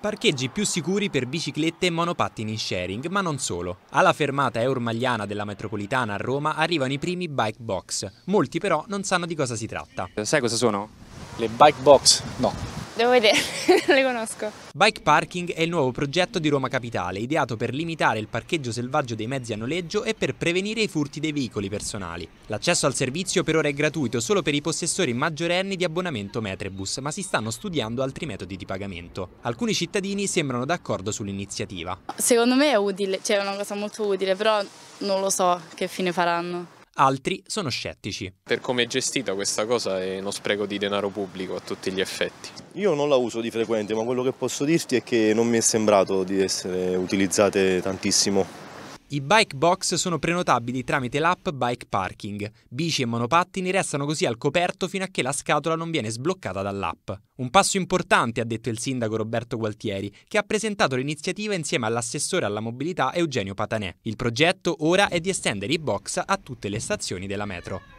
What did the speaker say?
Parcheggi più sicuri per biciclette e monopattini in sharing, ma non solo. Alla fermata eurmagliana della metropolitana a Roma arrivano i primi bike box. Molti però non sanno di cosa si tratta. Sai cosa sono? Le bike box? No, Devo vedere, le conosco. Bike Parking è il nuovo progetto di Roma Capitale, ideato per limitare il parcheggio selvaggio dei mezzi a noleggio e per prevenire i furti dei veicoli personali. L'accesso al servizio per ora è gratuito solo per i possessori maggiorenni di abbonamento Metrebus, ma si stanno studiando altri metodi di pagamento. Alcuni cittadini sembrano d'accordo sull'iniziativa. Secondo me è utile, cioè è una cosa molto utile, però non lo so che fine faranno altri sono scettici. Per come è gestita questa cosa è uno spreco di denaro pubblico a tutti gli effetti. Io non la uso di frequente, ma quello che posso dirti è che non mi è sembrato di essere utilizzate tantissimo i bike box sono prenotabili tramite l'app Bike Parking. Bici e monopattini restano così al coperto fino a che la scatola non viene sbloccata dall'app. Un passo importante, ha detto il sindaco Roberto Gualtieri, che ha presentato l'iniziativa insieme all'assessore alla mobilità Eugenio Patanè. Il progetto ora è di estendere i box a tutte le stazioni della metro.